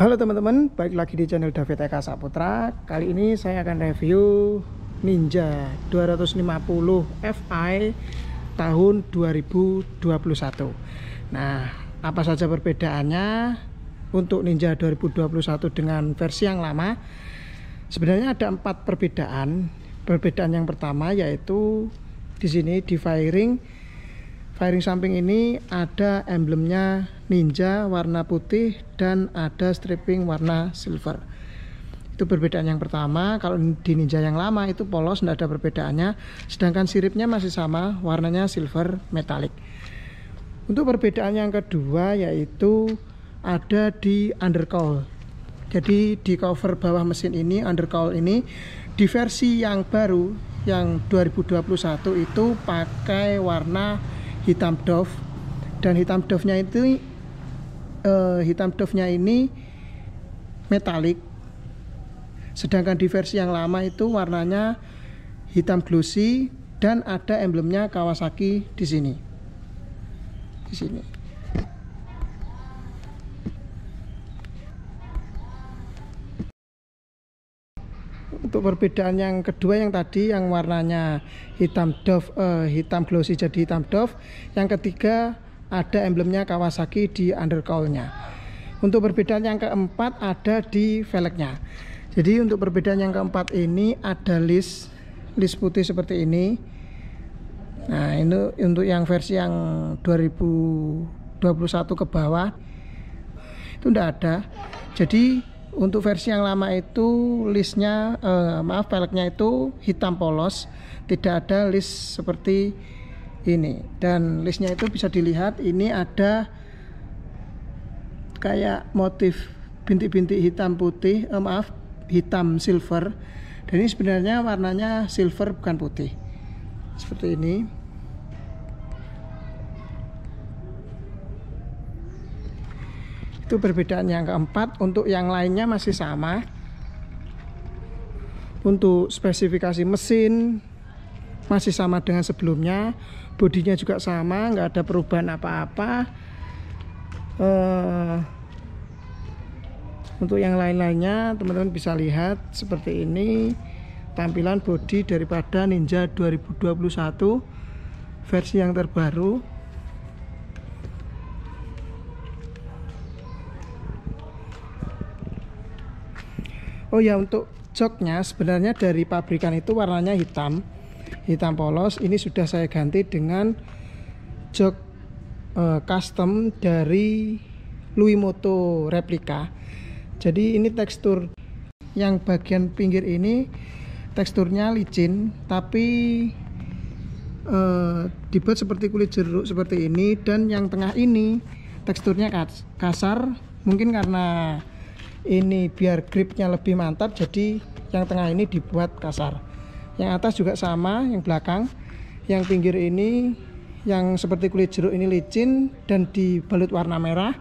Halo teman-teman, baik lagi di channel David Eka Saputra Kali ini saya akan review Ninja 250 Fi tahun 2021 Nah, apa saja perbedaannya untuk Ninja 2021 dengan versi yang lama Sebenarnya ada empat perbedaan Perbedaan yang pertama yaitu di sini di firing firing samping ini ada emblemnya ninja warna putih dan ada stripping warna silver itu perbedaan yang pertama kalau di ninja yang lama itu polos tidak ada perbedaannya sedangkan siripnya masih sama warnanya silver metalik untuk perbedaan yang kedua yaitu ada di undercowl jadi di cover bawah mesin ini undercowl ini di versi yang baru yang 2021 itu pakai warna hitam Dove dan hitam Dove-nya itu uh, hitam Dove-nya ini metalik sedangkan di versi yang lama itu warnanya hitam glossy dan ada emblemnya Kawasaki di sini di sini untuk perbedaan yang kedua yang tadi yang warnanya hitam dove uh, hitam glossy jadi hitam dove yang ketiga ada emblemnya Kawasaki di undercowl-nya untuk perbedaan yang keempat ada di velgnya jadi untuk perbedaan yang keempat ini ada list list putih seperti ini nah ini untuk yang versi yang 2021 ke bawah itu tidak ada jadi untuk versi yang lama itu listnya uh, maaf peleknya itu hitam polos, tidak ada list seperti ini. Dan listnya itu bisa dilihat ini ada kayak motif bintik-bintik hitam putih, uh, maaf hitam silver. Dan ini sebenarnya warnanya silver bukan putih. Seperti ini. itu perbedaan yang keempat untuk yang lainnya masih sama untuk spesifikasi mesin masih sama dengan sebelumnya bodinya juga sama nggak ada perubahan apa-apa uh, untuk yang lain-lainnya teman-teman bisa lihat seperti ini tampilan body daripada Ninja 2021 versi yang terbaru oh ya untuk joknya sebenarnya dari pabrikan itu warnanya hitam hitam polos ini sudah saya ganti dengan jok uh, custom dari Louis Moto replika jadi ini tekstur yang bagian pinggir ini teksturnya licin tapi uh, dibuat seperti kulit jeruk seperti ini dan yang tengah ini teksturnya kasar mungkin karena ini biar gripnya lebih mantap jadi yang tengah ini dibuat kasar yang atas juga sama yang belakang yang pinggir ini yang seperti kulit jeruk ini licin dan dibalut warna merah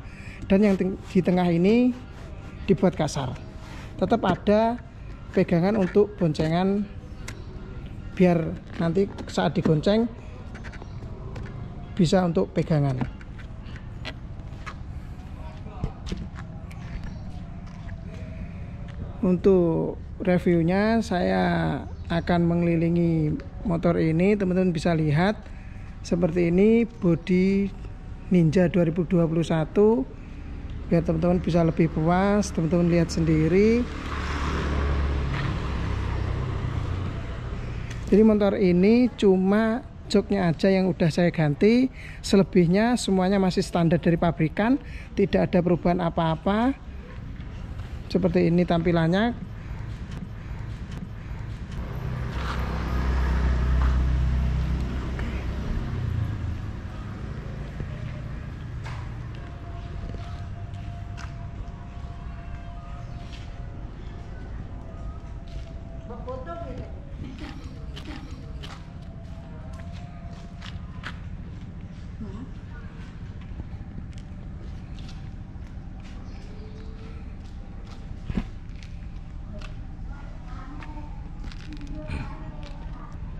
dan yang di tengah ini dibuat kasar tetap ada pegangan untuk boncengan biar nanti saat digonceng bisa untuk pegangan Untuk reviewnya saya akan mengelilingi motor ini. Teman-teman bisa lihat seperti ini body Ninja 2021 biar teman-teman bisa lebih puas. Teman-teman lihat sendiri. Jadi motor ini cuma joknya aja yang udah saya ganti selebihnya semuanya masih standar dari pabrikan tidak ada perubahan apa-apa seperti ini tampilannya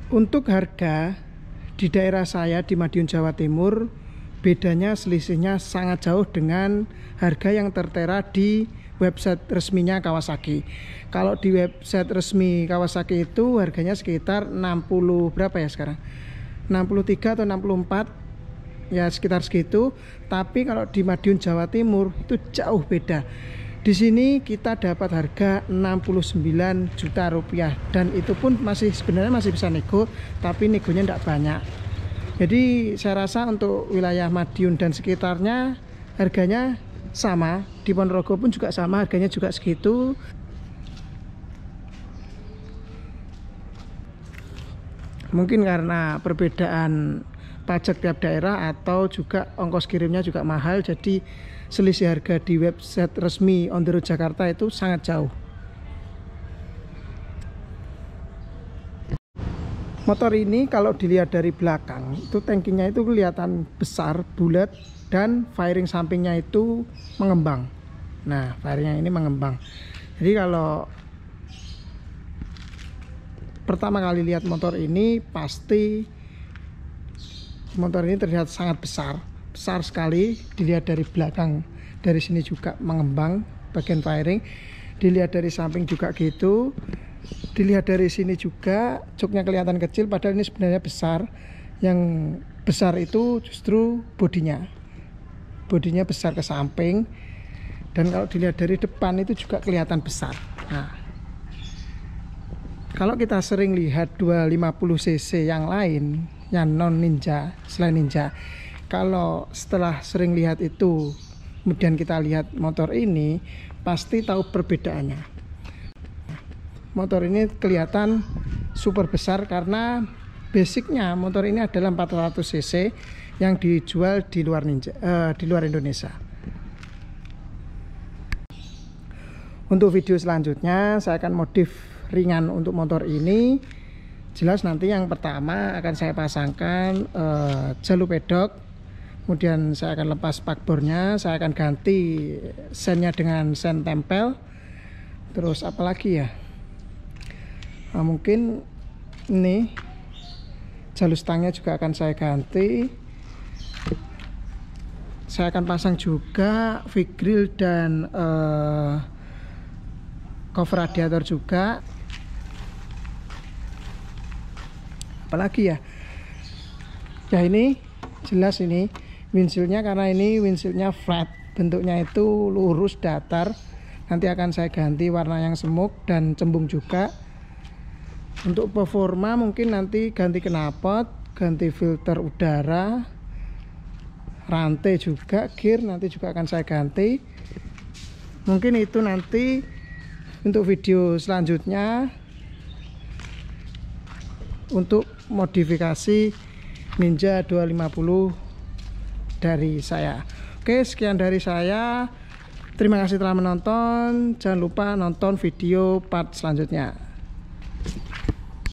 Untuk harga di daerah saya di Madiun Jawa Timur bedanya selisihnya sangat jauh dengan harga yang tertera di website resminya Kawasaki. Kalau di website resmi Kawasaki itu harganya sekitar 60 berapa ya sekarang? 63 atau 64 ya sekitar segitu. Tapi kalau di Madiun Jawa Timur itu jauh beda. Di sini kita dapat harga 69 juta rupiah dan itu pun masih sebenarnya masih bisa nego tapi negonya tidak banyak. Jadi saya rasa untuk wilayah Madiun dan sekitarnya harganya sama di Ponorogo pun juga sama harganya juga segitu mungkin karena perbedaan pajak tiap daerah atau juga ongkos kirimnya juga mahal jadi selisih harga di website resmi On The Road Jakarta itu sangat jauh. Motor ini kalau dilihat dari belakang itu tankinya itu kelihatan besar, bulat dan firing sampingnya itu mengembang. Nah, firingnya ini mengembang. Jadi kalau pertama kali lihat motor ini pasti motor ini terlihat sangat besar besar sekali dilihat dari belakang dari sini juga mengembang bagian firing dilihat dari samping juga gitu dilihat dari sini juga cuknya kelihatan kecil padahal ini sebenarnya besar yang besar itu justru bodinya bodinya besar ke samping dan kalau dilihat dari depan itu juga kelihatan besar nah kalau kita sering lihat 250cc yang lain yang non ninja selain ninja kalau setelah sering lihat itu kemudian kita lihat motor ini pasti tahu perbedaannya motor ini kelihatan super besar karena basicnya motor ini adalah 400 cc yang dijual di luar ninja uh, di luar Indonesia untuk video selanjutnya saya akan modif ringan untuk motor ini jelas nanti yang pertama akan saya pasangkan uh, jalur pedok kemudian saya akan lepas pakbornya saya akan ganti sennya dengan sen tempel terus apalagi ya nah, mungkin ini jalur stangnya juga akan saya ganti saya akan pasang juga fig grill dan uh, cover radiator juga apalagi ya ya ini jelas ini windshieldnya karena ini windshieldnya flat bentuknya itu lurus datar nanti akan saya ganti warna yang semuk dan cembung juga untuk performa mungkin nanti ganti knalpot ganti filter udara rantai juga gear nanti juga akan saya ganti mungkin itu nanti untuk video selanjutnya untuk modifikasi Ninja 250 dari saya. Oke, sekian dari saya. Terima kasih telah menonton. Jangan lupa nonton video part selanjutnya.